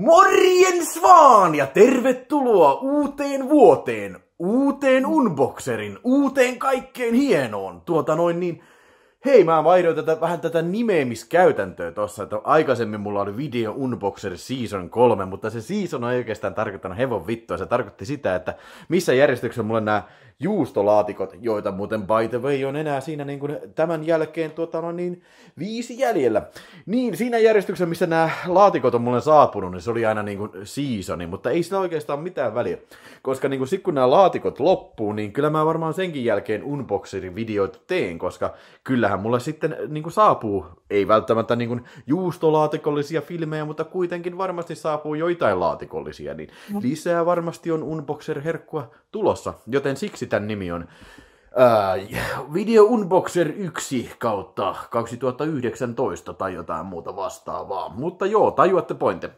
Morjens vaan ja tervetuloa uuteen vuoteen, uuteen unboxerin, uuteen kaikkeen hienoon. Tuota noin niin, hei mä vaihdoin tätä, vähän tätä nimeämiskäytäntöä tossa, että aikaisemmin mulla oli video unboxer season 3, mutta se season ei oikeastaan tarkoittanut hevon vittua, se tarkoitti sitä, että missä järjestyksessä mulla nämä juustolaatikot, joita muuten by the way on enää siinä niin kuin tämän jälkeen tuota, no niin, viisi jäljellä. Niin, siinä järjestyksessä, missä nämä laatikot on mulle saapunut, niin se oli aina niin kuin seasoni, mutta ei sillä oikeastaan mitään väliä. Koska niin kuin sit kun nämä laatikot loppuu, niin kyllä mä varmaan senkin jälkeen unboxerin videoita teen, koska kyllähän mulle sitten niin kuin saapuu, ei välttämättä niin kuin juustolaatikollisia filmejä, mutta kuitenkin varmasti saapuu joitain laatikollisia, niin no. lisää varmasti on unboxer-herkkua tulossa, joten siksi tämän nimi on Uh, Video Unboxer 1 kautta 2019 tai jotain muuta vastaavaa. Mutta joo, tajuatte pointe.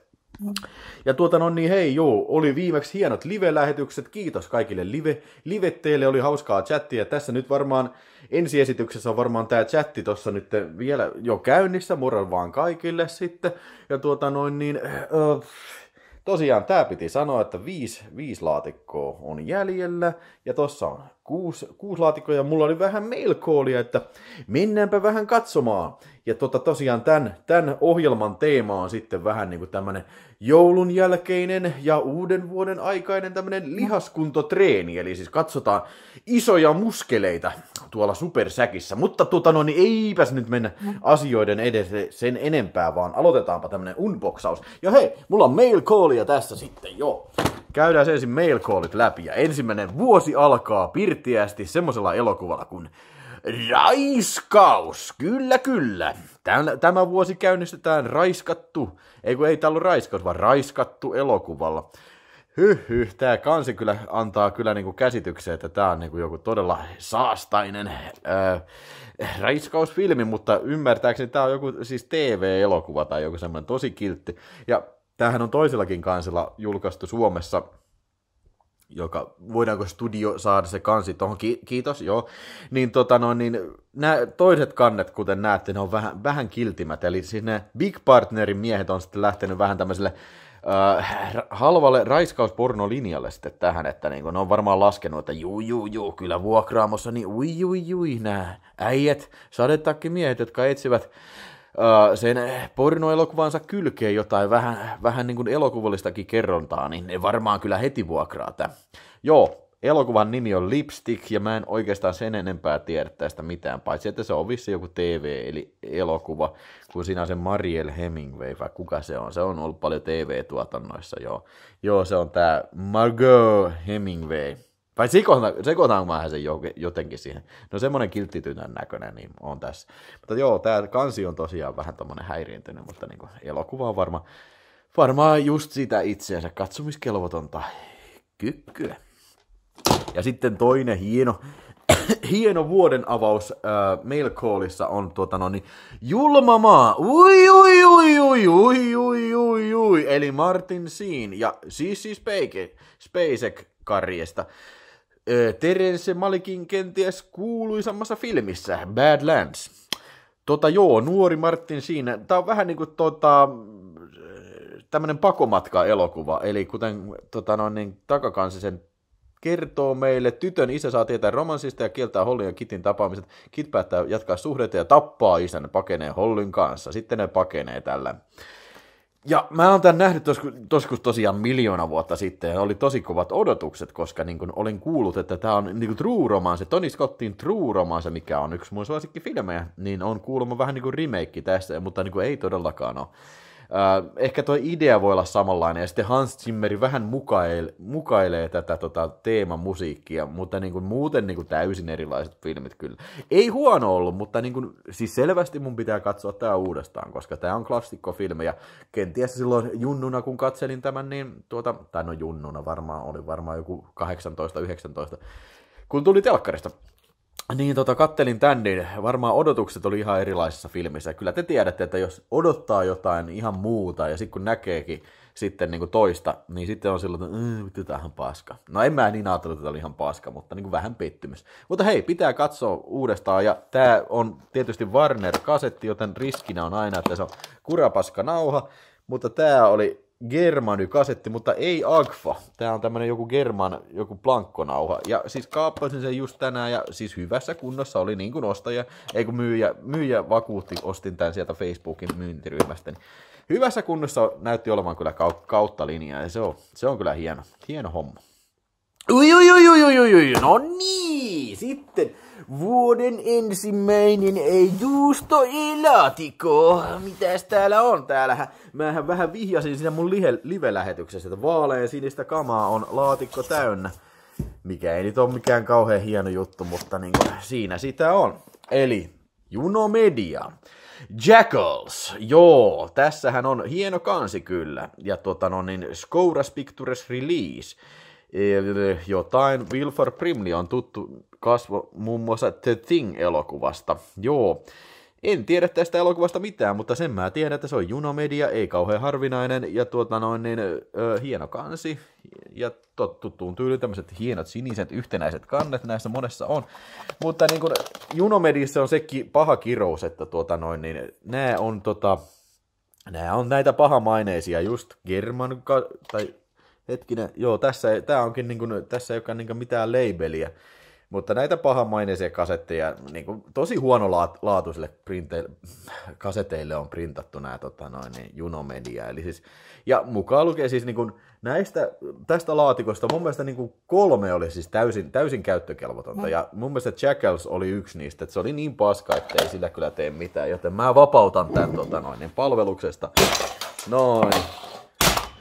Ja tuota no niin, hei joo, oli viimeksi hienot live-lähetykset, kiitos kaikille live, livetteille, oli hauskaa chattia. Tässä nyt varmaan, ensiesityksessä on varmaan tämä chatti tuossa nyt vielä jo käynnissä, moro vaan kaikille sitten. Ja tuota noin niin, äh, Tosiaan tämä piti sanoa, että viisi, viisi laatikkoa on jäljellä ja tuossa on kuusi, kuusi laatikkoa ja mulla oli vähän callia, että mennäänpä vähän katsomaan. Ja tota, tosiaan tämän, tämän ohjelman teema on sitten vähän niin kuin tämmöinen joulun jälkeinen ja uuden vuoden aikainen tämmöinen mm. lihaskuntotreeni. Eli siis katsotaan isoja muskeleita tuolla supersäkissä. Mutta tota no, niin eipäs nyt mennä mm. asioiden edessä sen enempää, vaan aloitetaanpa tämmöinen unboxaus. Ja hei, mulla on callia tässä sitten, joo. Käydään ensin callit läpi ja ensimmäinen vuosi alkaa pirtiästi semmoisella elokuvalla kuin Raiskaus! Kyllä, kyllä. tämä vuosi käynnistetään Raiskattu, ei kun ei täällä ole Raiskaus, vaan Raiskattu elokuvalla. Hyh, hyh, tämä kansi kyllä antaa kyllä niinku käsityksen, että tämä on niinku joku todella saastainen öö, raiskausfilmi, mutta ymmärtääkseni tämä on joku siis TV-elokuva tai joku semmoinen tosi kiltti. Ja tämähän on toisellakin kansilla julkaistu Suomessa, joka, voidaanko studio saada se kansi tuohon, ki- kiitos, joo, niin, tota no, niin nämä toiset kannet, kuten näette, ne on vähän, vähän kiltimät, eli siis ne Big Partnerin miehet on sitten lähtenyt vähän tämmöiselle äh, halvalle raiskauspornolinjalle sitten tähän, että niin ne on varmaan laskenut, että juu, juu, juu, kyllä vuokraamossa, niin ui, ui, ui, nämä äijät, sadetakki miehet, jotka etsivät Äh, sen eh, pornoelokuvansa kylkeen jotain vähän, vähän niin kuin elokuvallistakin kerrontaa, niin ne varmaan kyllä heti vuokraa tämän. Joo, elokuvan nimi on Lipstick, ja mä en oikeastaan sen enempää tiedä tästä mitään, paitsi että se on vissi joku TV, eli elokuva, kun siinä on se Mariel Hemingway, vai kuka se on, se on ollut paljon TV-tuotannoissa, joo. Joo, se on tää Margot Hemingway, vai sekoitaanko sekoitan mä sen jotenkin siihen. No semmoinen kilttitytön näköinen, niin on tässä. Mutta joo, tämä kansi on tosiaan vähän tommonen häiriintynyt, mutta niin kuin elokuva on varma, just sitä itseensä katsomiskelvotonta kykkyä. Ja sitten toinen hieno, hieno vuoden avaus äh, Callissa on tuota no niin, Julma maa, ui ui ui ui ui ui ui ui, eli Martin Siin ja siis siis Spacek karjesta. Terence Malikin kenties kuuluisammassa filmissä, Badlands. Tota joo, nuori Martin siinä. Tämä on vähän niin kuin tota, tämmöinen pakomatka-elokuva, eli kuten tota no, niin, takakansi sen kertoo meille, tytön isä saa tietää romanssista ja kieltää Hollin ja Kitin tapaamiset. Kit päättää jatkaa suhdetta ja tappaa isän, pakenee Hollin kanssa. Sitten ne pakenee tällä ja mä oon tämän nähnyt toskus tosiaan miljoona vuotta sitten, ja oli tosi kovat odotukset, koska niin kun olin kuullut, että tämä on niin True Romance, Tony Scottin True Romance, mikä on yksi mun suosikkifilmejä, niin on kuulemma vähän niin kuin remake tästä, mutta niin kuin ei todellakaan ole. Äh, ehkä tuo idea voi olla samanlainen, ja sitten Hans Zimmeri vähän mukaile, mukailee tätä tota, teeman musiikkia, mutta niin kuin, muuten niin kuin, täysin erilaiset filmit kyllä. Ei huono ollut, mutta niin kuin, siis selvästi mun pitää katsoa tämä uudestaan, koska tämä on klassikkofilmi, ja kenties silloin junnuna, kun katselin tämän, niin tuota, tai no junnuna varmaan, oli varmaan joku 18-19, kun tuli telkkarista Ah, niin, tota, kattelin tän, niin varmaan odotukset oli ihan erilaisissa filmissä. Kyllä te tiedätte, että jos odottaa jotain ihan muuta ja sitten kun näkeekin sitten niin kuin toista, niin sitten on silloin, että mmm, vittu, paska. No en mä niin ajatellut, että tämä oli ihan paska, mutta niin kuin vähän pettymys. Mutta hei, pitää katsoa uudestaan ja tämä on tietysti Warner-kasetti, joten riskinä on aina, että se on kurapaska nauha, mutta tämä oli Germany-kasetti, mutta ei Agfa. Tää on tämmönen joku German, joku plankkonauha. Ja siis kaappasin sen just tänään ja siis hyvässä kunnossa oli niin kuin ostaja, ei kun myyjä, myyjä vakuutti, ostin tämän sieltä Facebookin myyntiryhmästä. hyvässä kunnossa näytti olevan kyllä kautta linjaa ja se on, se on kyllä hieno, hieno homma. Ui, ui, ui, ui, ui, ui, no niin, sitten vuoden ensimmäinen ei juusto elatiko. Mitäs täällä on? Täällähän, mähän vähän vihjasin siinä mun live-lähetyksessä, että vaalean sinistä kamaa on laatikko täynnä. Mikä ei nyt ole mikään kauhean hieno juttu, mutta niin kuin siinä sitä on. Eli Juno Media. Jackals, joo, tässähän on hieno kansi kyllä. Ja tuota no niin, Scouras Pictures Release jotain Wilford Primli on tuttu kasvo muun muassa The Thing-elokuvasta. Joo, en tiedä tästä elokuvasta mitään, mutta sen mä tiedän, että se on junomedia, ei kauhean harvinainen ja tuota noin niin, ö, hieno kansi ja tuttuun tyyliin tämmöiset hienot siniset yhtenäiset kannet näissä monessa on. Mutta niin kun, junomediassa on sekin paha kirous, että tuota noin niin, nämä on tota, Nämä on näitä pahamaineisia, just German, tai hetkinen, joo, tässä, ei, tää onkin niin kuin, tässä ei olekaan niin mitään labeliä. Mutta näitä pahamaineisia kasetteja, niin kuin tosi huonolaatuisille printe- kaseteille on printattu nämä tota noin, niin junomedia. Eli siis, ja mukaan lukee siis niin kuin näistä, tästä laatikosta mun mielestä niin kuin kolme oli siis täysin, täysin käyttökelvotonta. Mm. Ja mun mielestä Jackals oli yksi niistä, että se oli niin paska, että ei sillä kyllä tee mitään. Joten mä vapautan tämän tota noin, niin palveluksesta. Noin.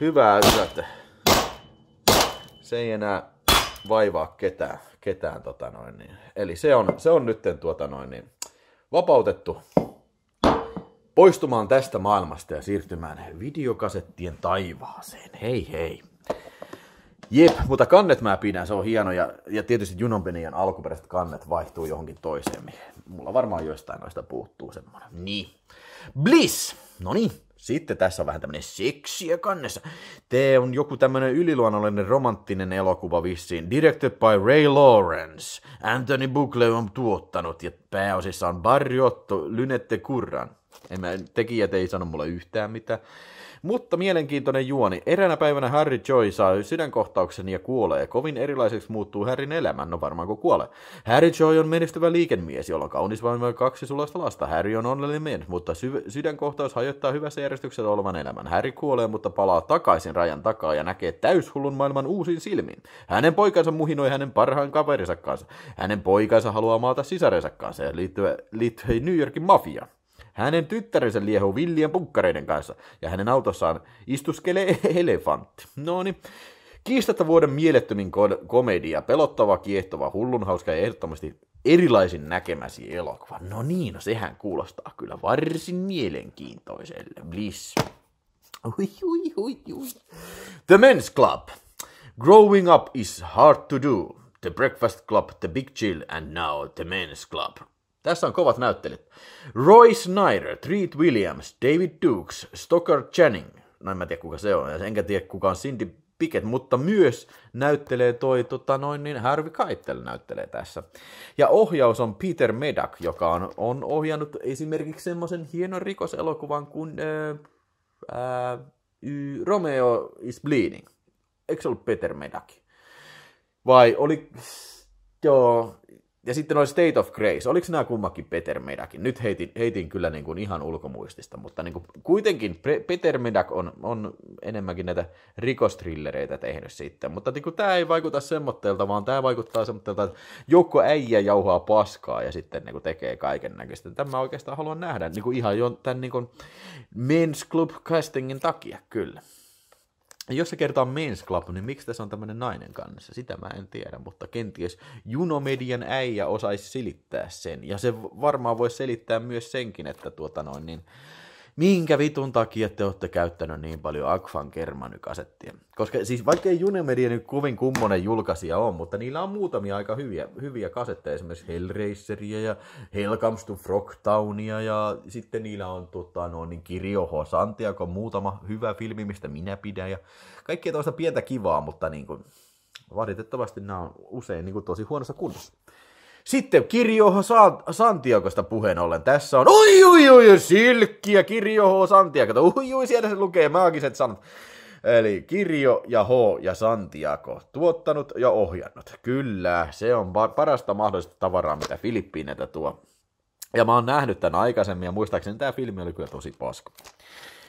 Hyvää yötä se ei enää vaivaa ketään. ketään tota noin, niin. Eli se on, se on nytten tuota noin, niin, vapautettu poistumaan tästä maailmasta ja siirtymään videokasettien taivaaseen. Hei hei. Jep, mutta kannet mä pidän, se on hieno. Ja, ja tietysti Junonbenian alkuperäiset kannet vaihtuu johonkin toiseen. Mulla varmaan joistain noista puuttuu semmoinen. Niin. Bliss! No niin. Sitten tässä on vähän tämmöinen seksiä kannessa. Tee on joku tämmöinen yliluonnollinen romanttinen elokuva vissiin. Directed by Ray Lawrence. Anthony Buckley on tuottanut ja pääosissa on Barriotto Lynette Kurran. En mä, tekijät ei sano mulle yhtään mitään. Mutta mielenkiintoinen juoni. Eräänä päivänä Harry Joy saa sydänkohtauksen ja kuolee. Kovin erilaiseksi muuttuu Harryn elämän, no varmaan kun kuolee. Harry Joy on menestyvä liikemies, jolla on kaunis vain kaksi sulasta lasta. Harry on onnellinen mies, mutta sy- sydänkohtaus hajottaa hyvässä järjestyksessä olevan elämän. Harry kuolee, mutta palaa takaisin rajan takaa ja näkee täyshullun maailman uusin silmin. Hänen poikansa muhinoi hänen parhaan kaverinsa kanssa. Hänen poikansa haluaa maata sisarensa kanssa ja liittyä, New Yorkin mafiaan. Hänen tyttärensä liehuu villien punkkareiden kanssa, ja hänen autossaan istuskelee elefantti. No niin. Kiistatta vuoden mielettömin komedia, pelottava, kiehtova, hullunhauska ja ehdottomasti erilaisin näkemäsi elokuva. No niin, no sehän kuulostaa kyllä varsin mielenkiintoiselle. Bliss. Ui, ui, ui, ui. The Men's Club. Growing up is hard to do. The Breakfast Club, The Big Chill and now The Men's Club. Tässä on kovat näyttelijät. Roy Snyder, Treat Williams, David Dukes, Stoker Channing. No en mä tiedä kuka se on, enkä tiedä kuka on Cindy Pickett, mutta myös näyttelee toi tota noin, niin Harvey Keitel näyttelee tässä. Ja ohjaus on Peter Medak, joka on, on ohjannut esimerkiksi semmoisen hienon rikoselokuvan kuin ää, äh, ää, äh, Romeo is Bleeding. Eikö se ollut Peter Medak? Vai oli... Joo, ja sitten oli State of Grace. Oliko nämä kummakin Peter Medakin? Nyt heitin, heitin kyllä niin kuin ihan ulkomuistista, mutta niin kuin kuitenkin Peter Medak on, on enemmänkin näitä rikostrillereitä tehnyt sitten. Mutta niin kuin tämä ei vaikuta semmoitteelta, vaan tämä vaikuttaa semmoitteelta, että joukko äijä jauhaa paskaa ja sitten niin kuin tekee kaiken näköistä. Tämä oikeastaan haluan nähdä niin kuin ihan jo tämän niin kuin Men's Club castingin takia, kyllä jos se kertoo Men's Club, niin miksi tässä on tämmöinen nainen kannessa? Sitä mä en tiedä, mutta kenties Junomedian äijä osaisi selittää sen. Ja se varmaan voisi selittää myös senkin, että tuota noin, niin, äh, minkä vitun takia te olette käyttänyt niin paljon Akfan kermanykasettia. Koska siis vaikka ei Junemedia nyt kovin kummonen julkaisija on, mutta niillä on muutamia aika hyviä, hyviä kasetteja, esimerkiksi Hellraiseria ja Hellcomes to Frogtownia ja sitten niillä on tota, no, niin Kirjoho Santiago, muutama hyvä filmi, mistä minä pidän ja kaikkea toista pientä kivaa, mutta niin kuin, valitettavasti nämä on usein niin kuin, tosi huonossa kunnossa. Sitten Kirjoho santiakosta puheen ollen. Tässä on, oi, oi, oi, silkkiä, Kirjoho Santiago. Oi oi siellä se lukee maagiset sanat. Eli Kirjo ja H ja Santiago tuottanut ja ohjannut. Kyllä, se on parasta mahdollista tavaraa, mitä Filippiineitä tuo. Ja mä oon nähnyt tämän aikaisemmin ja muistaakseni tämä filmi oli kyllä tosi paska.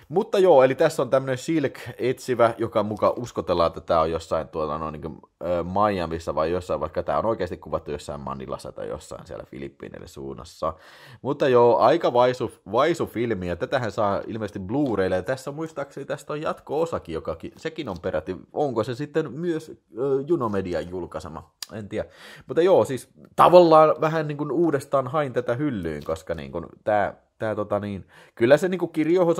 Mutta joo, eli tässä on tämmöinen Silk-etsivä, joka mukaan uskotellaan, että tämä on jossain tuolla no, niin äh, Miamiissa vai jossain, vaikka tämä on oikeasti kuvattu jossain Manilassa tai jossain siellä Filippiineille suunnassa. Mutta joo, aika vaisu, vaisu filmi, ja tätähän saa ilmeisesti Blu-raylle, ja tässä muistaakseni tästä on jatko-osakin, joka sekin on peräti, onko se sitten myös äh, Junomedian julkaisema, en tiedä. Mutta joo, siis tavallaan vähän niin kuin uudestaan hain tätä hyllyyn, koska niin kuin tämä tää, tota niin, kyllä se niinku Kirjoho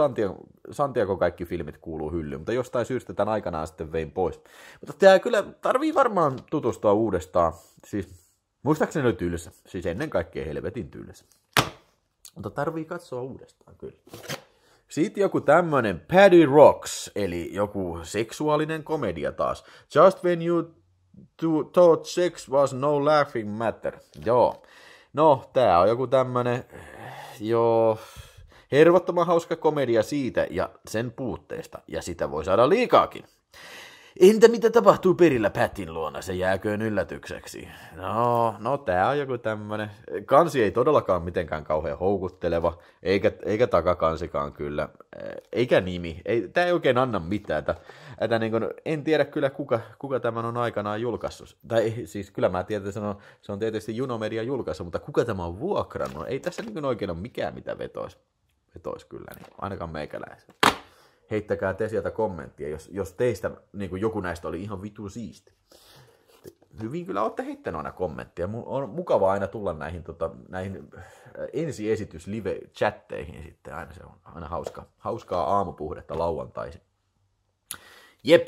Santiago, kaikki filmit kuuluu hyllyyn, mutta jostain syystä tämän aikanaan sitten vein pois. Mutta tää kyllä tarvii varmaan tutustua uudestaan. Siis muistaakseni oli tylsä, siis ennen kaikkea helvetin tylsä. Mutta tarvii katsoa uudestaan kyllä. Sitten joku tämmönen Paddy Rocks, eli joku seksuaalinen komedia taas. Just when you thought sex was no laughing matter. Joo. No, tää on joku tämmönen, joo, hervottoman hauska komedia siitä ja sen puutteesta, ja sitä voi saada liikaakin. Entä mitä tapahtuu perillä Pätin luona, se jääköön yllätykseksi? No, no tää on joku tämmönen. Kansi ei todellakaan mitenkään kauhean houkutteleva, eikä, eikä takakansikaan kyllä, eikä nimi. Ei, tää ei oikein anna mitään. Tää, tää niin kun, en tiedä kyllä kuka, kuka tämän on aikanaan julkaissut. Tai siis kyllä mä tiedän, se on, se on tietysti Junomedia julkaissut, mutta kuka tämä on vuokrannut? Ei tässä niin oikein ole mikään mitä vetoisi. Vetois kyllä, niin ainakaan meikäläisen heittäkää te sieltä kommenttia, jos, jos teistä niin joku näistä oli ihan vitu siisti. Hyvin kyllä olette heittänyt aina kommenttia. On mukava aina tulla näihin, tota, näihin äh, ensiesitys live chatteihin sitten. Aina se on aina hauska, hauskaa aamupuhdetta lauantaisin. Jep,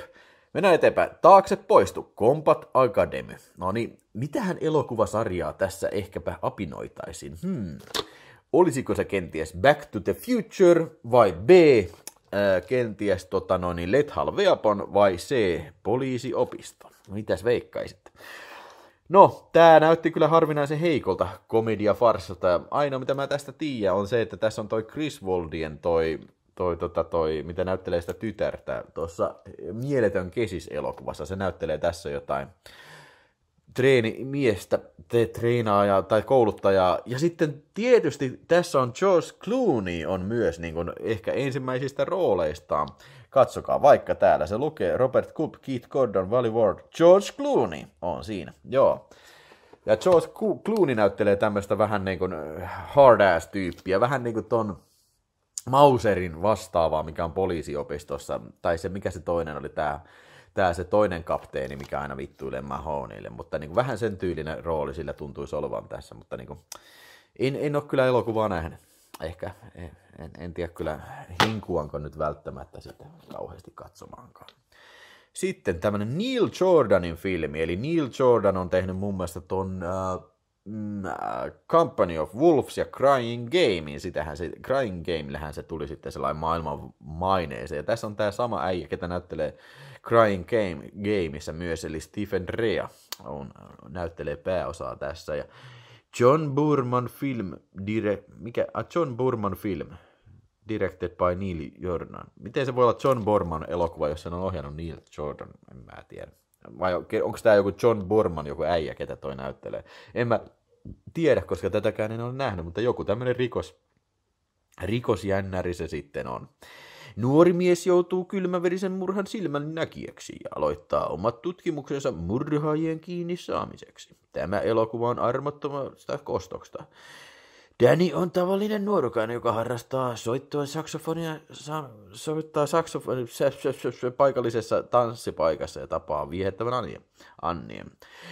mennään eteenpäin. Taakse poistu Combat Academy. No niin, mitähän elokuvasarjaa tässä ehkäpä apinoitaisiin? Hmm. Olisiko se kenties Back to the Future vai B, ää, kenties tota, no, niin Lethal Weapon vai C, poliisiopisto? Mitäs veikkaisit? No, tämä näytti kyllä harvinaisen heikolta komediafarsalta. Ainoa mitä mä tästä tiedän on se, että tässä on toi Chris Voldien toi, toi, tota, toi mitä näyttelee sitä tytärtä tuossa Mieletön kesis-elokuvassa. Se näyttelee tässä jotain treenimiestä, te treenaajaa tai kouluttajaa. Ja sitten tietysti tässä on George Clooney on myös niin kuin ehkä ensimmäisistä rooleistaan. Katsokaa, vaikka täällä se lukee Robert Coop, Keith Gordon, Valley Ward, George Clooney on siinä, joo. Ja George Clooney näyttelee tämmöistä vähän niin kuin äh, hard ass tyyppiä, vähän niin kuin ton Mauserin vastaavaa, mikä on poliisiopistossa, tai se mikä se toinen oli, tämä tämä se toinen kapteeni, mikä aina vittuilee Mahoneylle, mutta niin kuin vähän sen tyylinen rooli sillä tuntuisi olevan tässä, mutta niin kuin, en, en ole kyllä elokuvaa nähnyt. Ehkä, en, en, en tiedä kyllä hinkuanko nyt välttämättä sitä kauheasti katsomaankaan. Sitten tämmönen Neil Jordanin filmi, eli Neil Jordan on tehnyt mun mielestä ton uh, Company of Wolves ja Crying Gamein, sitähän se, Crying Game, se tuli sitten sellainen maailman maineeseen. Ja tässä on tämä sama äijä, ketä näyttelee Crying Game, Gameissa myös, eli Stephen Rea on, näyttelee pääosaa tässä. Ja John Burman Film, dire, mikä, a ah, John Burman Film, directed by Neil Jordan. Miten se voi olla John Borman elokuva, jos sen on ohjannut Neil Jordan, en mä tiedä. Vai onko tämä joku John Borman, joku äijä, ketä toi näyttelee? En mä tiedä, koska tätäkään en ole nähnyt, mutta joku tämmöinen rikos, rikosjännäri se sitten on. Nuori mies joutuu kylmäverisen murhan silmän näkijäksi ja aloittaa omat tutkimuksensa murhaajien kiinni saamiseksi. Tämä elokuva on armottomasta kostosta. Danny on tavallinen nuorukainen, joka harrastaa soittoa saksofonia, sa- soittaa saksofonia paikallisessa tanssipaikassa ja tapaa viehettävän Annie'n. Annie.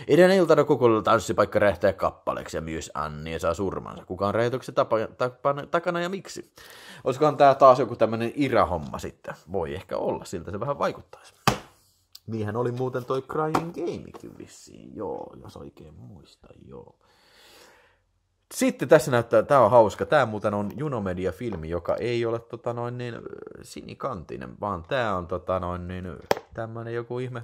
Edän iltana koko tanssipaikka räjähtää kappaleeksi ja myös Annie saa surmansa. Kuka on räjäytyksen tapa- takana ja miksi? Olisikohan tämä taas joku tämmöinen irahomma sitten? Voi ehkä olla, siltä se vähän vaikuttaisi. Niinhän oli muuten toi Crying Gamekin vissiin, joo, jos oikein muista, joo. Sitten tässä näyttää, tämä on hauska, tämä muuten on Junomedia-filmi, joka ei ole tota noin niin sinikantinen, vaan tämä on tota noin niin tämmöinen joku ihme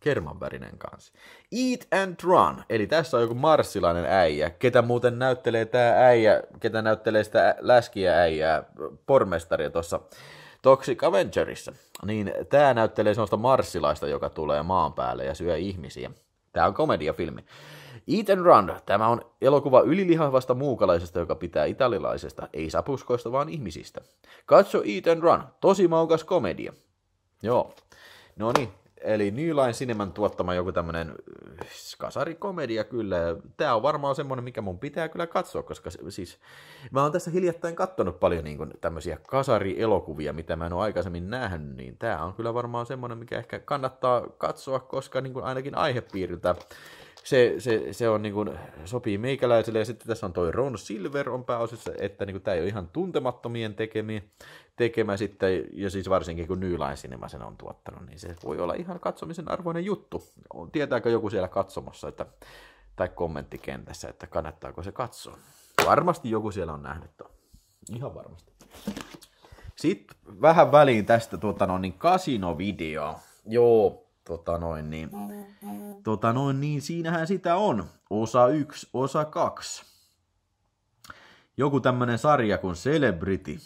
kermanvärinen kansi. Eat and Run, eli tässä on joku marssilainen äijä, ketä muuten näyttelee tämä äijä, ketä näyttelee sitä läskiä äijää, pormestaria tuossa Toxic Avengerissa. Niin tämä näyttelee sellaista marssilaista, joka tulee maan päälle ja syö ihmisiä. Tämä on komediafilmi. Eat and Run. Tämä on elokuva ylilihavasta muukalaisesta, joka pitää italialaisesta, ei sapuskoista, vaan ihmisistä. Katso Eat and Run. Tosi maukas komedia. Joo. No niin, eli New Line Cineman tuottama joku tämmönen äh, kasarikomedia kyllä. Tämä on varmaan semmoinen, mikä mun pitää kyllä katsoa, koska siis mä oon tässä hiljattain kattonut paljon niin kuin tämmöisiä kasarielokuvia, mitä mä en ole aikaisemmin nähnyt, niin tämä on kyllä varmaan semmoinen, mikä ehkä kannattaa katsoa, koska niin kuin ainakin aihepiiriltä se, se, se on niin kuin, sopii meikäläiselle. Ja sitten tässä on toi Ron Silver on pääosassa, että niin kuin, tämä ei ole ihan tuntemattomien tekemiä, tekemä sitten, ja siis varsinkin kun New Line Cinema sen on tuottanut, niin se voi olla ihan katsomisen arvoinen juttu. On, tietääkö joku siellä katsomassa, että, tai kommenttikentässä, että kannattaako se katsoa. Varmasti joku siellä on nähnyt tuo. Ihan varmasti. Sitten vähän väliin tästä tuota, no, niin kasinovideo. Joo, Tota noin, niin, mm-hmm. tota noin, niin siinähän sitä on. Osa yksi, osa kaksi. Joku tämmönen sarja kuin Celebrity.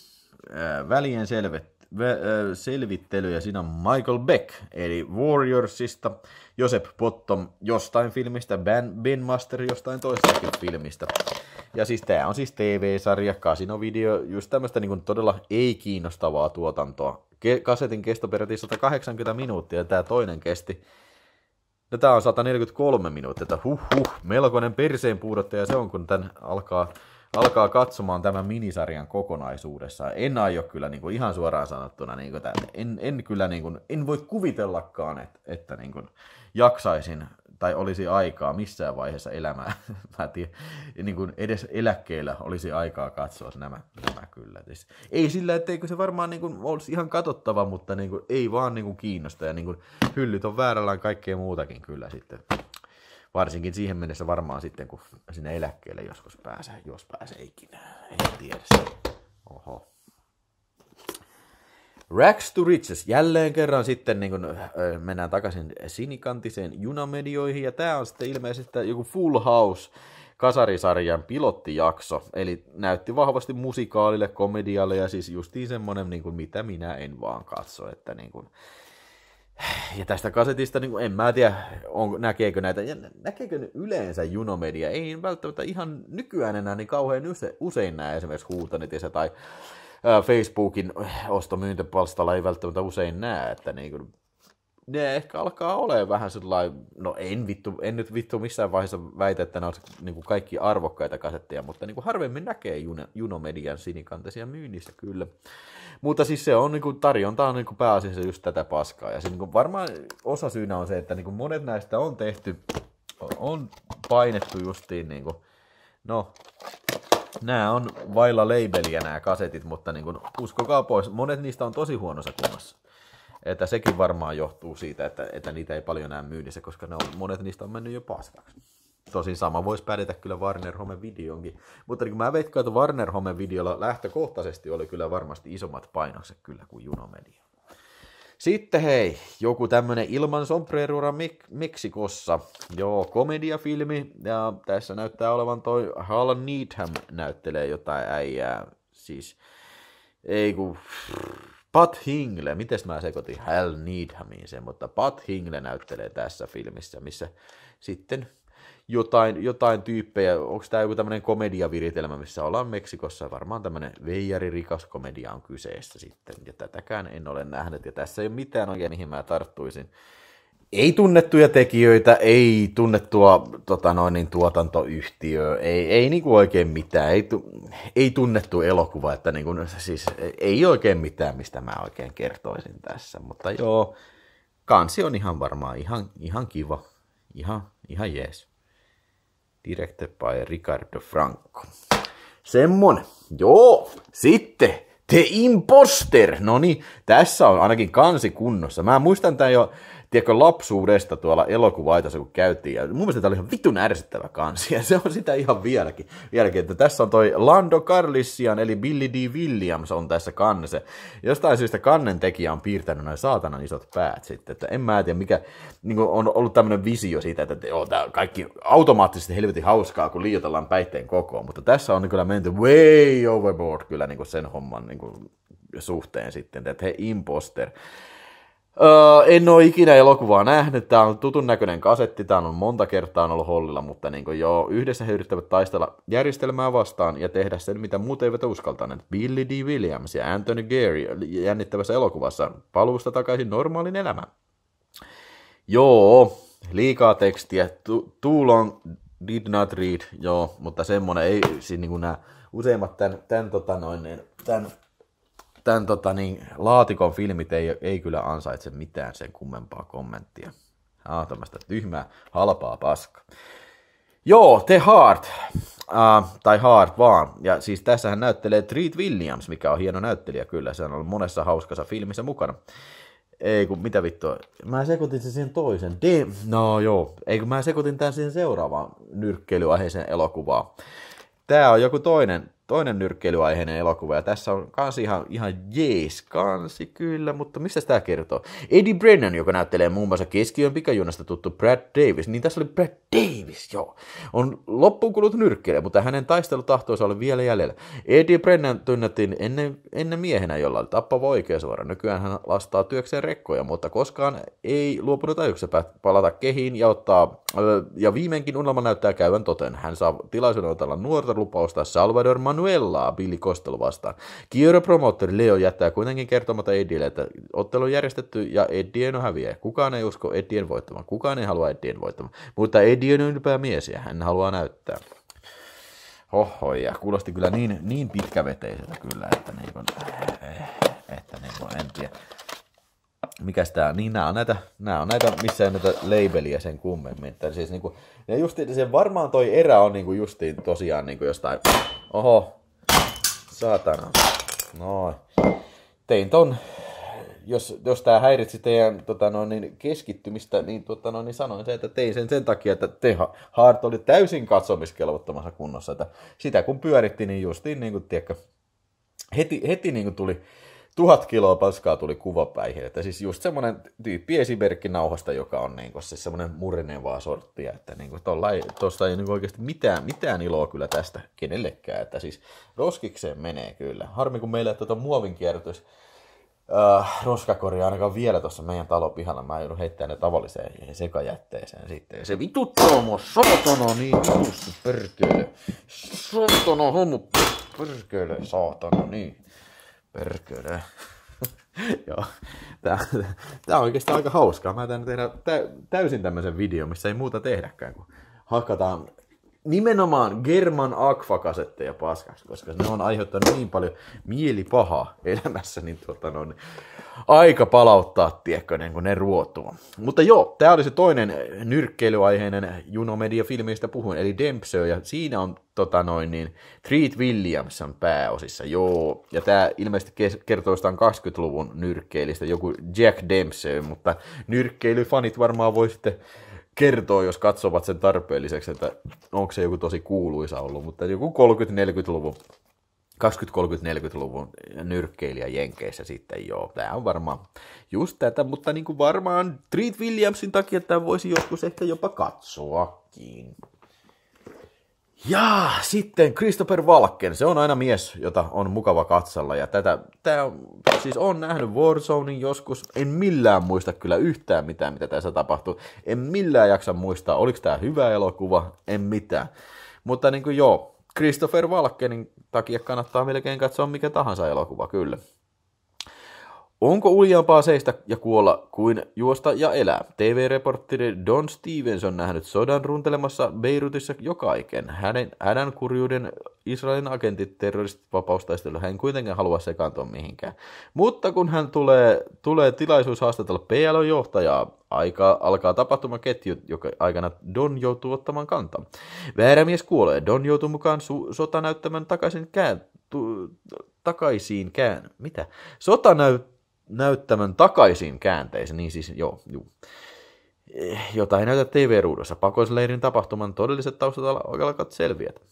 Äh, välien selvet, äh, ja Siinä on Michael Beck, eli Warriorsista, Josep Bottom jostain filmistä, ben, ben Master jostain toistakin filmistä. Ja siis tää on siis TV-sarja, kasinovideo, just tämmöstä niin todella ei-kiinnostavaa tuotantoa ke- kasetin kesto peräti 180 minuuttia ja tämä toinen kesti. Ja no, tämä on 143 minuuttia, että huh huh, melkoinen perseen puudottaja se on, kun tämän alkaa, alkaa katsomaan tämän minisarjan kokonaisuudessaan. En aio kyllä niin kuin ihan suoraan sanottuna, niin kuin tämän, en, en, kyllä niin kuin, en voi kuvitellakaan, että, että niin kuin jaksaisin tai olisi aikaa missään vaiheessa elämää. Mä tiedän, niin kuin edes eläkkeellä olisi aikaa katsoa nämä, nämä kyllä. Siis ei sillä, etteikö se varmaan niin kuin, olisi ihan katsottava, mutta niin kuin, ei vaan niin kuin kiinnosta. Ja niin kuin, hyllyt on väärällään kaikkea muutakin kyllä sitten. Varsinkin siihen mennessä varmaan sitten, kun sinne eläkkeelle joskus pääsee, jos pääsee ikinä. En tiedä. Oho. Rags to Riches, jälleen kerran sitten niin kun, öö, mennään takaisin sinikantiseen junamedioihin, ja tämä on sitten ilmeisesti joku Full House kasarisarjan pilottijakso, eli näytti vahvasti musikaalille, komedialle, ja siis justiin semmoinen, niin kuin, mitä minä en vaan katso, että niin kuin, äh, ja tästä kasetista, niin kuin, en mä tiedä, on, näkeekö näitä, ja näkeekö ne yleensä junomedia, ei välttämättä ihan nykyään enää niin kauhean usein näe esimerkiksi huutanetissä tai Äh, Facebookin äh, ostomyyntipalstalla ei välttämättä usein näe, että niin kuin, ne ehkä alkaa olemaan vähän sellainen, no en, vittu, en nyt vittu missään vaiheessa väitä, että ne on niin kuin kaikki arvokkaita kasetteja, mutta niin kuin harvemmin näkee Juno, Junomedian sinikantaisia myynnissä kyllä. Mutta siis se on niin kuin, tarjonta on niin kuin pääasiassa just tätä paskaa. Ja se niin kuin, varmaan osa syynä on se, että niin kuin monet näistä on tehty, on painettu justiin niin kuin, no nämä on vailla labeliä nämä kasetit, mutta niin kuin, uskokaa pois, monet niistä on tosi huonossa kunnossa. Että sekin varmaan johtuu siitä, että, että niitä ei paljon enää myynnissä, koska ne on, monet niistä on mennyt jo paskaksi. Tosin sama voisi pärjätä kyllä Warner Home videonkin. Mutta niin mä veikkaan, että Warner Home videolla lähtökohtaisesti oli kyllä varmasti isommat painokset kyllä kuin Junomedia. Sitten hei, joku tämmönen ilman sombreruura Mik- Meksikossa. Joo, komediafilmi, ja tässä näyttää olevan toi Hal Needham näyttelee jotain äijää. Siis, ei kun, Pat Hingle, mites mä sekoitin Hal Needhamiin sen, mutta Pat Hingle näyttelee tässä filmissä, missä sitten jotain, jotain tyyppejä, onko tämä joku tämmöinen komediaviritelmä, missä ollaan Meksikossa, varmaan tämmöinen veijäririkas komedia on kyseessä sitten, ja tätäkään en ole nähnyt, ja tässä ei ole mitään oikein, mihin mä tarttuisin. Ei tunnettuja tekijöitä, ei tunnettua tota noin, niin tuotantoyhtiöä, ei, ei niin kuin oikein mitään, ei, tu, ei tunnettu elokuva, että niin kuin, no siis, ei oikein mitään, mistä mä oikein kertoisin tässä, mutta joo, kansi on ihan varmaan ihan, ihan kiva, ihan, ihan jees. Direktepae Ricardo Franco. Semmonen. Joo. Sitten The Imposter. No niin, tässä on ainakin kansi kunnossa. Mä muistan tämän jo tiedätkö, lapsuudesta tuolla elokuvaitossa, kun käytiin. Ja mun mielestä tämä oli ihan vitun ärsyttävä kansi, ja se on sitä ihan vieläkin. vieläkin että tässä on toi Lando Carlissian, eli Billy D. Williams on tässä kannessa. Jostain syystä kannen tekijä on piirtänyt näin saatanan isot päät sitten. Että en mä tiedä, mikä niin on ollut tämmöinen visio siitä, että joo, tää kaikki automaattisesti helvetin hauskaa, kun liioitellaan päitteen kokoon. Mutta tässä on kyllä menty way overboard kyllä niin sen homman niin suhteen sitten, että he imposter. Öö, en ole ikinä elokuvaa nähnyt, tämä on tutun näköinen kasetti, tämä on monta kertaa ollut hollilla, mutta niin kuin joo, yhdessä he yrittävät taistella järjestelmää vastaan ja tehdä sen, mitä muut eivät uskaltaneet. Billy D. Williams ja Anthony Gary jännittävässä elokuvassa paluusta takaisin normaalin elämään. Joo, liikaa tekstiä, too long, did not read, joo, mutta semmonen ei, siis niin kuin nämä useimmat tämän, tämän, tota noin, niin tämän tämän tota, niin, laatikon filmit ei, ei kyllä ansaitse mitään sen kummempaa kommenttia. Ah, tämmöistä tyhmää, halpaa paska. Joo, The Hard, äh, tai Hard vaan. Ja siis tässähän näyttelee Treat Williams, mikä on hieno näyttelijä kyllä. Se on ollut monessa hauskassa filmissä mukana. Ei kun, mitä vittua. Mä sekoitin sen siihen toisen. De- no joo. Ei kun mä sekoitin tämän siihen seuraavaan nyrkkeilyaiheeseen elokuvaan. Tää on joku toinen toinen nyrkkeilyaiheinen elokuva, ja tässä on kansi ihan, ihan jees kansi kyllä, mutta mistä tämä kertoo? Eddie Brennan, joka näyttelee muun muassa keskiön pikajunasta tuttu Brad Davis, niin tässä oli Brad Davis, joo, on loppuun kulut nyrkkeilyä, mutta hänen taistelutahtoisa oli vielä jäljellä. Eddie Brennan tunnettiin ennen, ennen miehenä, jolla oli tappava oikeasuora. Nykyään hän lastaa työkseen rekkoja, mutta koskaan ei luopunut ajuksepäät palata kehiin ja ottaa, ja viimeinkin unelma näyttää käyvän toten. Hän saa tilaisuuden otella nuorta lupausta Salvador Manu Manuellaa Billy Costello vastaan. Kiiropromoottori Leo jättää kuitenkin kertomatta Eddielle, että ottelu on järjestetty ja on häviää. Kukaan ei usko Eddien voittamaan, kukaan ei halua Eddien voittamaan, mutta Eddie on ylpeä mies ja hän haluaa näyttää. Hoho, ja kuulosti kyllä niin, niin pitkäveteiseltä kyllä, että, niin kuin, että niin kuin, en tiedä. Mikäs tää, niin nää on näitä, nää on näitä missä näitä labeliä sen kummemmin. Että siis niinku, ja justiin, se varmaan toi erä on niinku justiin tosiaan niinku jostain Oho, saatana. Noin. Tein ton, jos, jos tämä häiritsi teidän tota no, niin keskittymistä, niin, tota no, niin sanoin se, että tein sen sen takia, että te Hart oli täysin katsomiskelvottomassa kunnossa. Että sitä kun pyöritti, niin justiin niin kuin, tiedätkö, heti, heti niin kuin tuli tuhat kiloa paskaa tuli kuvapäihin. Että siis just semmoinen tyyppi esimerkki nauhasta, joka on niin kuin, siis semmoinen murenevaa sorttia, että niin kuin, ei, tosta ei niin kuin oikeasti mitään, mitään iloa kyllä tästä kenellekään. Että siis roskikseen menee kyllä. Harmi, kun meillä tuota muovin kierrätys äh, roskakoria ainakaan vielä tuossa meidän talon pihalla. Mä joudun heittää ne tavalliseen sekajätteeseen sitten. Ja se vitu tuomo, sotono, niin vitusti pörkölle. Sotono, hommu, pörkölle, saatana, niin. Perkele. Joo. Tää, tää on oikeastaan aika hauskaa. Mä tän tehdä täysin tämmöisen video, missä ei muuta tehdäkään kuin hakataan nimenomaan German Aqua-kasetteja paskaksi, koska ne on aiheuttanut niin paljon mielipahaa elämässä, niin tuota, no, niin aika palauttaa, tiekkö, niin kun ne ruotuu. Mutta joo, tämä oli se toinen nyrkkeilyaiheinen Junomedia filmistä puhuin, eli Dempsey, ja siinä on tota noin, niin, Treat Williams on pääosissa, joo, ja tämä ilmeisesti kertoo jostain 20-luvun nyrkkeilistä, joku Jack Dempsey, mutta nyrkkeilyfanit varmaan voi sitten kertoo, jos katsovat sen tarpeelliseksi, että onko se joku tosi kuuluisa ollut, mutta joku 30-40-luvun 20-30-40-luvun nyrkkeilijä Jenkeissä sitten joo. Tämä on varmaan just tätä, mutta niin kuin varmaan Treat Williamsin takia tämä voisi joskus ehkä jopa katsoakin. Ja sitten Christopher Valken, se on aina mies, jota on mukava katsella. Ja tätä, tää, siis on nähnyt Warzonein joskus, en millään muista kyllä yhtään mitään, mitä tässä tapahtui. En millään jaksa muistaa, oliko tämä hyvä elokuva, en mitään. Mutta niin kuin joo, Christopher Valkenin takia kannattaa melkein katsoa mikä tahansa elokuva, kyllä. Onko uljaampaa seistä ja kuolla kuin juosta ja elää? tv reporttiri Don Stevens on nähnyt sodan runtelemassa Beirutissa jokaiken. Hänen hädän kurjuuden Israelin agentit terroristit vapaustaistelu Hän kuitenkaan halua sekaantua mihinkään. Mutta kun hän tulee, tulee tilaisuus haastatella PLO-johtajaa, aika alkaa tapahtuma ketju, joka aikana Don joutuu ottamaan kantaa. Väärä mies kuolee. Don joutuu mukaan su- sota näyttämään takaisin kään... Tu- takaisin kään... Mitä? Sota näyttää näyttämön takaisin käänteisen, niin siis joo, joo. Eh, Jota ei näytä TV-ruudussa. Pakoisleirin tapahtuman todelliset taustat alkavat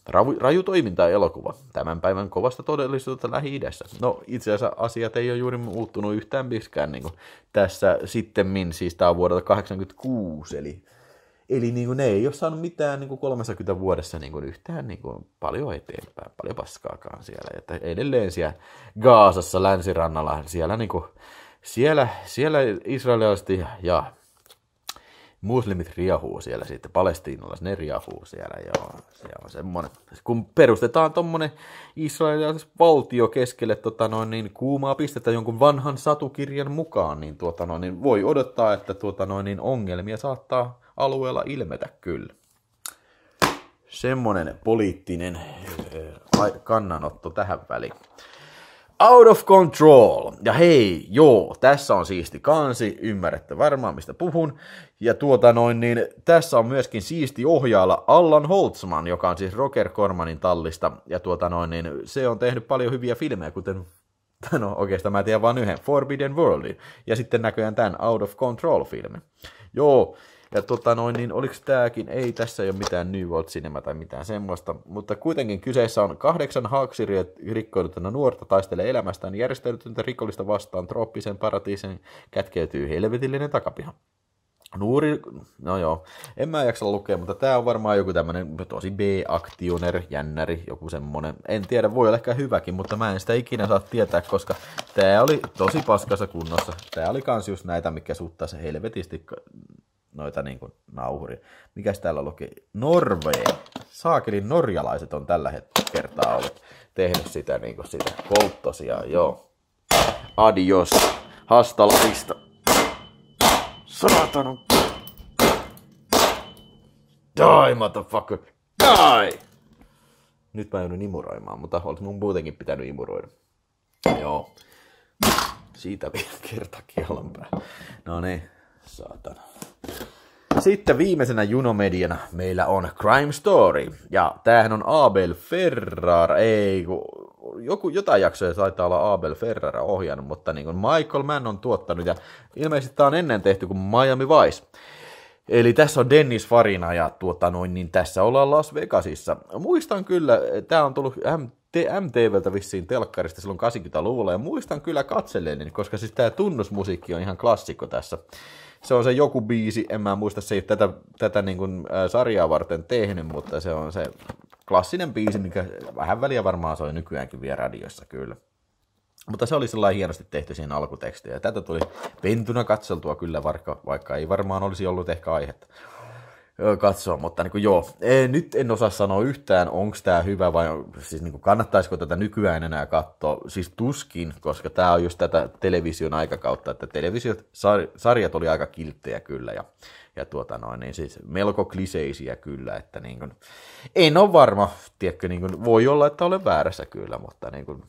Ravu, Raju toiminta elokuva. Tämän päivän kovasta todellisuutta Lähi-idässä. No itse asiassa asiat ei ole juuri muuttunut yhtään miksikään niin tässä sitten siis tämä on vuodelta 86, eli Eli niin kuin, ne ei ole saanut mitään niin kuin 30 vuodessa niin kuin yhtään niin kuin paljon eteenpäin, paljon paskaakaan siellä. Että edelleen siellä Gaasassa, länsirannalla, siellä, niin kuin, siellä, siellä israelilaiset ja, ja muslimit riahuu siellä sitten, palestiinalaiset, ne riahuu siellä, joo. Se on semmoinen. Kun perustetaan tuommoinen israelilaiset valtio keskelle tota noin, niin kuumaa pistettä jonkun vanhan satukirjan mukaan, niin, tuota noin, niin voi odottaa, että tuota noin, niin ongelmia saattaa alueella ilmetä kyllä. Semmonen poliittinen eh, kannanotto tähän väliin. Out of Control. Ja hei, joo, tässä on siisti kansi, ymmärrätte varmaan mistä puhun. Ja tuota noin, niin tässä on myöskin siisti ohjaala Allan Holtzman, joka on siis Roger Cormanin tallista. Ja tuota noin, niin se on tehnyt paljon hyviä filmejä, kuten No oikeastaan mä tiedän vain yhden, Forbidden Worldin, ja sitten näköjään tämän Out of Control-filmin. Joo, ja tota noin, niin oliks tääkin, ei tässä ei ole mitään New World Cinema tai mitään semmoista, mutta kuitenkin kyseessä on kahdeksan haaksirikkoiduttuna nuorta taistelee elämästään järjestäytyntä rikollista vastaan trooppisen paratiisen kätkeytyy helvetillinen takapiha. Nuuri, no joo, en mä jaksa lukea, mutta tää on varmaan joku tämmönen tosi B-aktioner, jännäri, joku semmonen. En tiedä, voi olla ehkä hyväkin, mutta mä en sitä ikinä saa tietää, koska tää oli tosi paskassa kunnossa. Tää oli kans just näitä, mikä se helvetisti noita niin kuin nauhuria. Mikäs täällä luki? Norve. Saakelin norjalaiset on tällä hetkellä kertaa ollut tehnyt sitä, niin kuin sitä kolttosia. Joo. Adios. Hasta laista. vista. Die, motherfucker. Die! Nyt mä joudun imuroimaan, mutta olisi mun muutenkin pitänyt imuroida. Joo. Siitä vielä kerta päällä. No niin, saatana. Sitten viimeisenä junomediana meillä on Crime Story. Ja tämähän on Abel Ferrar, ei kun joku, jotain jaksoja saattaa olla Abel Ferrara ohjannut, mutta niin kuin Michael Mann on tuottanut ja ilmeisesti tämä on ennen tehty kuin Miami Vice. Eli tässä on Dennis Farina ja tuota noin, niin tässä ollaan Las Vegasissa. Muistan kyllä, tämä on tullut MTVltä vissiin telkkarista silloin 80-luvulla ja muistan kyllä katselleen, koska siis tämä tunnusmusiikki on ihan klassikko tässä se on se joku biisi, en mä muista se ei tätä, tätä niin kuin, äh, sarjaa varten tehnyt, mutta se on se klassinen biisi, mikä vähän väliä varmaan soi nykyäänkin vielä radioissa kyllä. Mutta se oli sellainen hienosti tehty siinä alkutekstiä. tätä tuli pentuna katseltua kyllä, vaikka, vaikka ei varmaan olisi ollut ehkä aihetta katsoa, mutta niin kuin, joo, ei, nyt en osaa sanoa yhtään, onko tämä hyvä vai siis niin kuin, kannattaisiko tätä nykyään enää katsoa, siis tuskin, koska tämä on just tätä television aikakautta, että televisiot, sar, sarjat oli aika kilttejä kyllä ja, ja tuota noin, niin siis melko kliseisiä kyllä, että niin kuin, en ole varma, tiedätkö, niin kuin, voi olla, että olen väärässä kyllä, mutta niin kuin,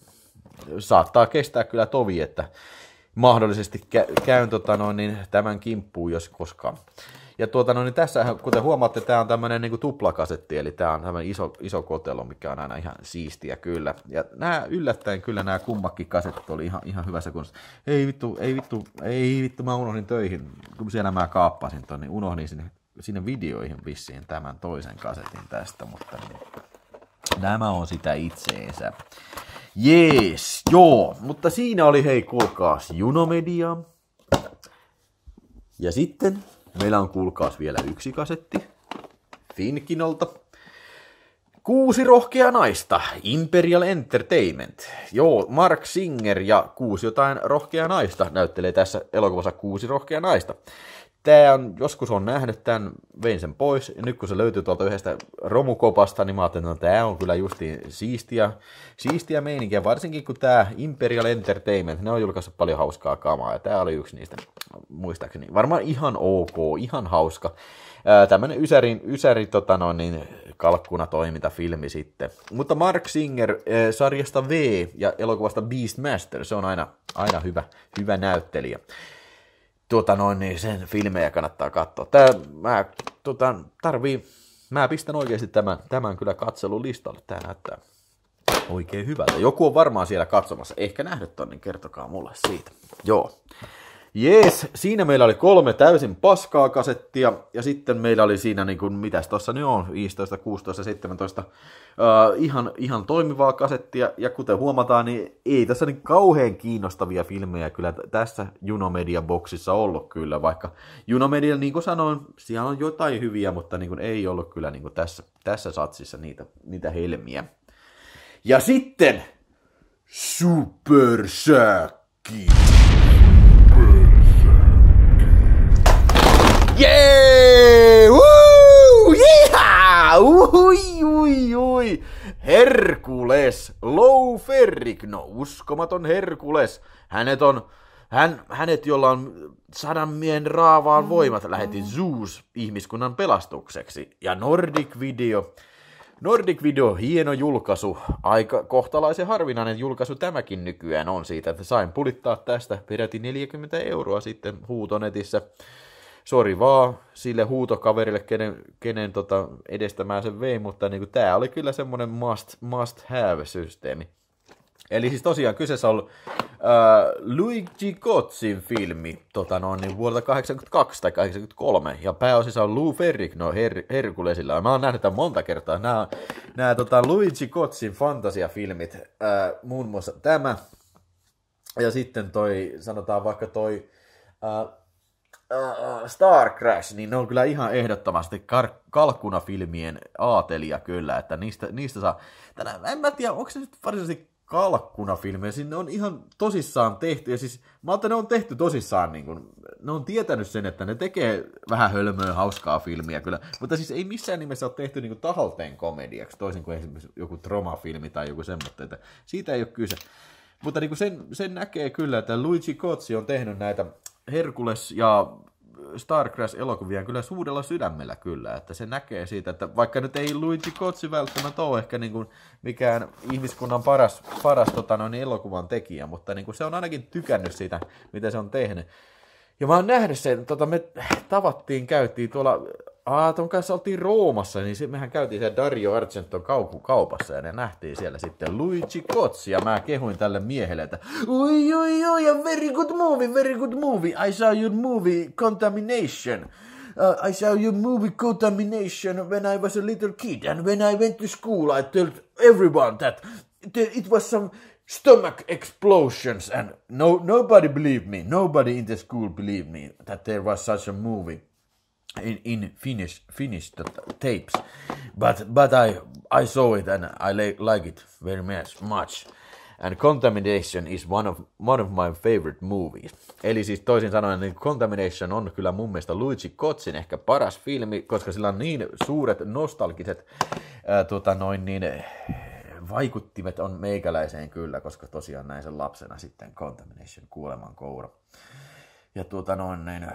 saattaa kestää kyllä tovi, että mahdollisesti käyn tota noin, niin, tämän kimppuun, jos koskaan ja tuota, no niin tässä, kuten huomaatte, tämä on tämmöinen niin tuplakasetti, eli tämä on tämmöinen iso, iso kotelo, mikä on aina ihan siistiä kyllä. Ja nämä yllättäen kyllä nämä kummakin kasetit oli ihan, ihan hyvässä kunnossa. Ei vittu, ei vittu, ei vittu, mä unohdin töihin, kun siellä mä kaappasin ton, niin unohdin sinne, sinne videoihin vissiin tämän toisen kasetin tästä, mutta niin, nämä on sitä itseensä. Jees, joo, mutta siinä oli, hei kuulkaas, Junomedia. Ja sitten Meillä on kuulkaas vielä yksi kasetti Finkinolta. Kuusi rohkea naista, Imperial Entertainment. Joo, Mark Singer ja kuusi jotain rohkea naista näyttelee tässä elokuvassa kuusi rohkea naista. Tämä on, joskus on nähnyt tämän, vein sen pois, ja nyt kun se löytyy tuolta yhdestä romukopasta, niin mä ajattelin, että no, tämä on kyllä justi siistiä, siistiä meininkiä, varsinkin kun tämä Imperial Entertainment, ne on julkaissut paljon hauskaa kamaa, ja tämä oli yksi niistä, muistaakseni. Varmaan ihan ok, ihan hauska. Tämmöinen Ysärin, Ysäri tota noin, niin filmi sitten. Mutta Mark Singer äh, sarjasta V ja elokuvasta Beastmaster, se on aina, aina hyvä, hyvä näyttelijä tuota noin, niin sen filmejä kannattaa katsoa. Tää, mä, tuota, tarvii, mä pistän oikeasti tämän, tämän kyllä katselulistalle. Tämä näyttää oikein hyvältä. Joku on varmaan siellä katsomassa. Ehkä nähnyt tonne, niin kertokaa mulle siitä. Joo. Jees, siinä meillä oli kolme täysin paskaa kasettia, ja sitten meillä oli siinä, niin kuin, mitäs tuossa nyt on, 15, 16, 17, uh, ihan, ihan toimivaa kasettia, ja kuten huomataan, niin ei tässä niin kauhean kiinnostavia filmejä kyllä tässä Junomedia-boksissa ollut kyllä, vaikka Junomedia, niin kuin sanoin, siellä on jotain hyviä, mutta niin kuin ei ollut kyllä niin kuin tässä, tässä satsissa niitä, niitä helmiä. Ja sitten Supersäkki! Jee! Woo! Jihaa! Ui, ui, ui! Herkules! Low Ferrik, no uskomaton Herkules. Hänet on, hän, hänet, jolla on sadan miehen raavaan voimat, lähetti Zeus ihmiskunnan pelastukseksi. Ja Nordic Video, Nordic Video, hieno julkaisu, aika kohtalaisen harvinainen julkaisu tämäkin nykyään on siitä, että sain pulittaa tästä peräti 40 euroa sitten huutonetissä sori vaan sille huutokaverille, kenen, kenen tota, edestä mä sen vein, mutta niin kuin, tää oli kyllä semmoinen must, must have-systeemi. Eli siis tosiaan kyseessä on äh, Luigi Kotsin filmi tota noin, niin vuodelta 82 tai 83, ja pääosissa on Lou Ferrigno no, her- Herkulesilla. mä oon nähnyt tämän monta kertaa. Nämä, nämä tota, Luigi Kotsin fantasiafilmit, äh, muun muassa tämä, ja sitten toi, sanotaan vaikka toi äh, Star Crash, niin ne on kyllä ihan ehdottomasti kar- kalkkunafilmien aatelia kyllä, että niistä, niistä saa... Tänä, en mä tiedä, onko se nyt varsinaisesti kalkkunafilmejä, sinne siis on ihan tosissaan tehty, ja siis mä ajattelin, ne on tehty tosissaan, niin kun, ne on tietänyt sen, että ne tekee vähän hölmöä, hauskaa filmiä kyllä, mutta siis ei missään nimessä ole tehty niin tahalteen komediaksi, toisin kuin esimerkiksi joku tromafilmi tai joku semmoinen, että siitä ei ole kyse. Mutta niin sen, sen näkee kyllä, että Luigi Cozzi on tehnyt näitä Herkules ja Star elokuvia kyllä suurella sydämellä kyllä, että se näkee siitä, että vaikka nyt ei Luigi Kotsi välttämättä ole ehkä niin kuin mikään ihmiskunnan paras, paras tota noin, elokuvan tekijä, mutta niin kuin se on ainakin tykännyt siitä, mitä se on tehnyt. Ja mä oon nähnyt sen, tota, me tavattiin, käytiin tuolla aa, ton kanssa oltiin Roomassa, niin mehän käytiin siellä Dario Argenton kaupassa ja ne nähtiin siellä sitten Luigi Kotsi ja mä kehuin tälle miehelle, että oi oi oi, a very good movie, very good movie, I saw your movie Contamination. Uh, I saw your movie Contamination when I was a little kid and when I went to school I told everyone that it was some stomach explosions and no nobody believed me nobody in the school believed me that there was such a movie in in Finnish Finnish tapes, but but I I saw it and I like like it very much much. And Contamination is one of, one of my favorite movies. Eli siis toisin sanoen, niin Contamination on kyllä mun mielestä Luigi Kotsin ehkä paras filmi, koska sillä on niin suuret nostalgiset ää, tota noin, niin, vaikuttimet on meikäläiseen kyllä, koska tosiaan näin sen lapsena sitten Contamination kuoleman koura. Ja tuota noin, niin,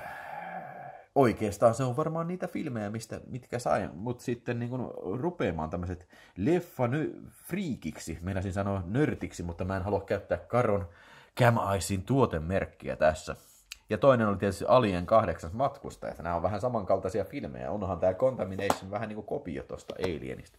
oikeastaan se on varmaan niitä filmejä, mistä, mitkä sain, mutta sitten niin rupeamaan tämmöiset leffa friikiksi, meinasin sanoa nörtiksi, mutta mä en halua käyttää Karon Cam Icein tuotemerkkiä tässä. Ja toinen oli tietysti Alien kahdeksas matkusta, että nämä on vähän samankaltaisia filmejä, onhan tämä Contamination vähän niin kuin kopio tuosta Alienista.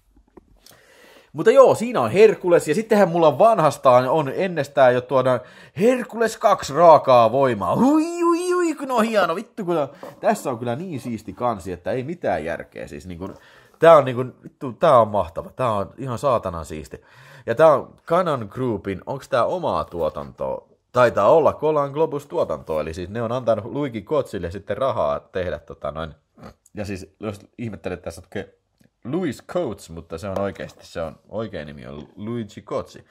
Mutta joo, siinä on Herkules, ja sittenhän mulla vanhastaan on ennestään jo tuoda Herkules 2 raakaa voimaa. Hui, hui kun on hieno, vittu kun on. Tässä on kyllä niin siisti kansi, että ei mitään järkeä. Siis niin kuin, tää on niin kuin, vittu, tää on mahtava. Tää on ihan saatanan siisti. Ja tää on Canon Groupin, onks tää omaa tuotantoa? Taitaa olla Kolan Globus tuotantoa, eli siis ne on antanut Luigi Kotsille sitten rahaa tehdä tota noin. Ja siis jos ihmettelet tässä, että Louis Coates, mutta se on oikeasti, se on oikein nimi on Luigi Kotsi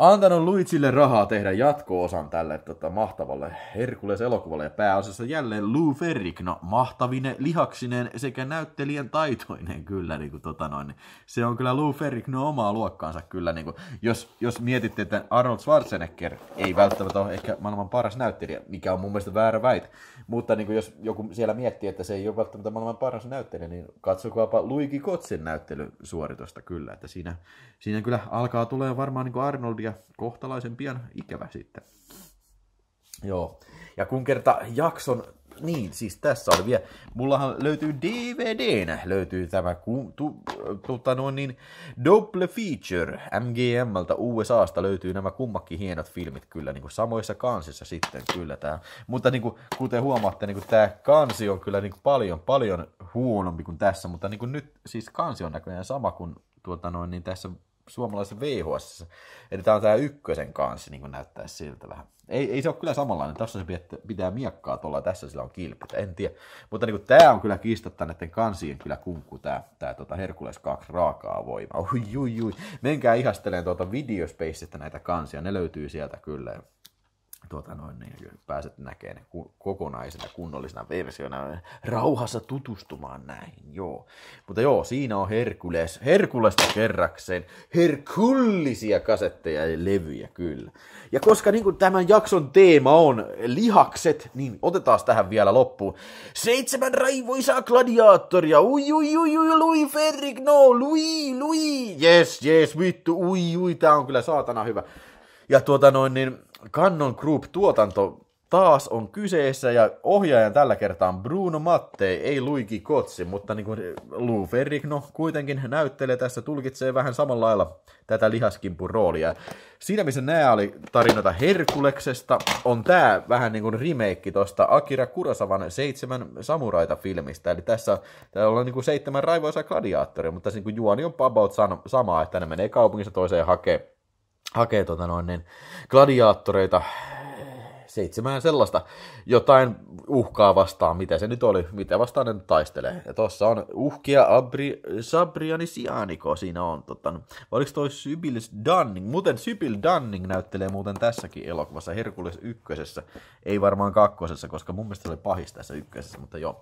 antanut Luitsille rahaa tehdä jatko-osan tälle tota, mahtavalle Herkules-elokuvalle ja pääosassa jälleen Lou Ferrick, no mahtavinen, lihaksinen sekä näyttelijän taitoinen kyllä, niin kuin, tota noin, se on kyllä Lou no omaa luokkaansa kyllä, niin kuin, jos, jos mietitte, että Arnold Schwarzenegger ei välttämättä ole ehkä maailman paras näyttelijä, mikä on mun mielestä väärä väite, mutta niin kuin, jos joku siellä miettii, että se ei ole välttämättä maailman paras näyttelijä, niin katsokaapa Luigi Kotsin näyttelysuoritusta kyllä, että siinä, siinä kyllä alkaa tulee varmaan niin kuin Arnoldia ja kohtalaisen pian ikävä sitten. Joo, ja kun kerta jakson, niin siis tässä oli vielä, mullahan löytyy DVDnä, löytyy tämä ku, tu, tu, tota niin, Double Feature MGMltä USAsta löytyy nämä kummakin hienot filmit kyllä niin kuin samoissa kansissa sitten kyllä tämä. Mutta niin kuin, kuten huomaatte, niin kuin tämä kansi on kyllä niin kuin paljon, paljon huonompi kuin tässä, mutta niin kuin nyt siis kansi on näköjään sama kuin tuota noin, niin tässä suomalaisessa VHS. Eli tämä on tämä ykkösen kanssa, niin kuin näyttää siltä vähän. Ei, ei se ole kyllä samanlainen. Tässä se pitää, pitää miekkaa tuolla tässä sillä on kilpitä, en tiedä. Mutta niin kuin, tämä on kyllä kiistatta näiden kansien kyllä kunkku, tämä, tämä tota Herkules 2 raakaa voima. Ui, ui, ui. Menkää ihastelemaan tuota videospacesta näitä kansia, ne löytyy sieltä kyllä tuota noin, niin pääset näkemään ne kokonaisena kunnollisena versiona rauhassa tutustumaan näihin, joo. Mutta joo, siinä on Herkules, Herkulesta kerrakseen, herkullisia kasetteja ja levyjä kyllä. Ja koska niin tämän jakson teema on lihakset, niin otetaan tähän vielä loppuun. Seitsemän raivoisaa gladiaattoria, ui ui ui ui, Louis Ferrik, no, lui, lui, yes, yes, vittu, ui ui, tää on kyllä saatana hyvä. Ja tuota noin, niin Cannon Group-tuotanto taas on kyseessä ja ohjaajan tällä kertaa on Bruno Mattei, ei Luigi Kotsi, mutta niin kuin Lou Ferrick, no kuitenkin näyttelee tässä, tulkitsee vähän samalla lailla tätä lihaskimpun roolia. Siinä missä nämä oli tarinoita Herkuleksesta, on tämä vähän niin kuin remake tuosta Akira Kurosavan seitsemän samuraita filmistä, eli tässä täällä on niin kuin seitsemän raivoisaa gladiaattoria, mutta niin kuin juoni on about sama, että ne menee kaupungissa toiseen hakee hakee tota noin, niin gladiaattoreita seitsemään sellaista jotain uhkaa vastaan, mitä se nyt oli, mitä vastaan ne taistelee. Ja tossa on uhkia Abri, Sabriani Sianiko, siinä on, tota, oliko toi Sybil Dunning, muuten Sybil Dunning näyttelee muuten tässäkin elokuvassa, Herkules ykkösessä, ei varmaan kakkosessa, koska mun mielestä se oli pahis tässä ykkösessä, mutta joo.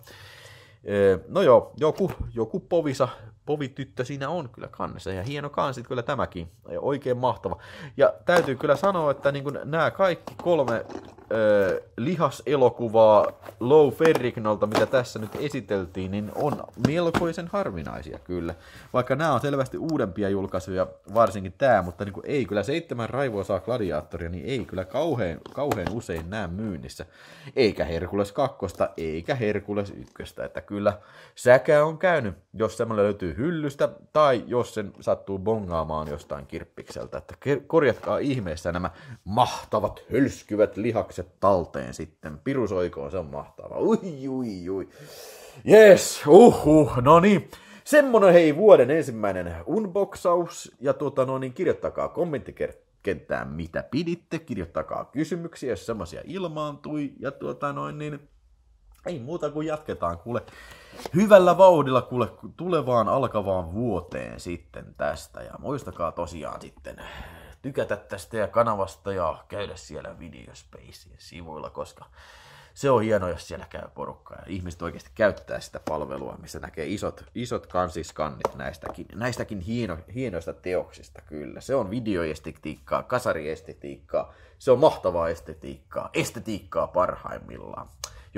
Öö, no joo, joku, joku povisa povityttö siinä on kyllä kannessa. Ja hieno kansi kyllä tämäkin. Ja oikein mahtava. Ja täytyy kyllä sanoa, että niin nämä kaikki kolme ö, lihaselokuvaa Low Ferrignolta, mitä tässä nyt esiteltiin, niin on melkoisen harvinaisia kyllä. Vaikka nämä on selvästi uudempia julkaisuja, varsinkin tämä, mutta niin ei kyllä seitsemän raivoa saa gladiaattoria, niin ei kyllä kauhean, kauhean usein näe myynnissä. Eikä Herkules kakkosta, eikä Herkules ykköstä. Että kyllä säkä on käynyt, jos semmoinen löytyy hyllystä, tai jos sen sattuu bongaamaan jostain kirppikseltä, että korjatkaa ihmeessä nämä mahtavat hölskyvät lihakset talteen sitten. Pirusoikoon, se on mahtava. Ui, ui, ui. yes uhu, no niin. Semmonen hei vuoden ensimmäinen unboxaus, ja tuota, no niin, kirjoittakaa kommenttikertaa mitä piditte, kirjoittakaa kysymyksiä, jos semmoisia ilmaantui, ja tuota noin, niin ei muuta kuin jatketaan kuule hyvällä vauhdilla kuule tulevaan alkavaan vuoteen sitten tästä. Ja muistakaa tosiaan sitten tykätä tästä ja kanavasta ja käydä siellä Videospacien sivuilla, koska se on hieno jos siellä käy porukka ja ihmiset oikeasti käyttää sitä palvelua, missä näkee isot, isot kansiskannit näistäkin, näistäkin hieno, hienoista teoksista, kyllä. Se on videoestetiikkaa, kasariestetiikkaa, se on mahtavaa estetiikkaa, estetiikkaa parhaimmillaan.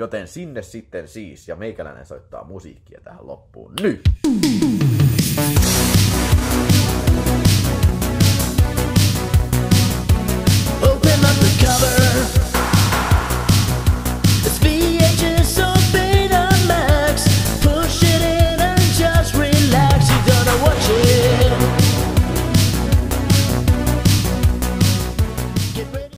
Joten sinne sitten siis, ja meikäläinen soittaa musiikkia tähän loppuun nyt!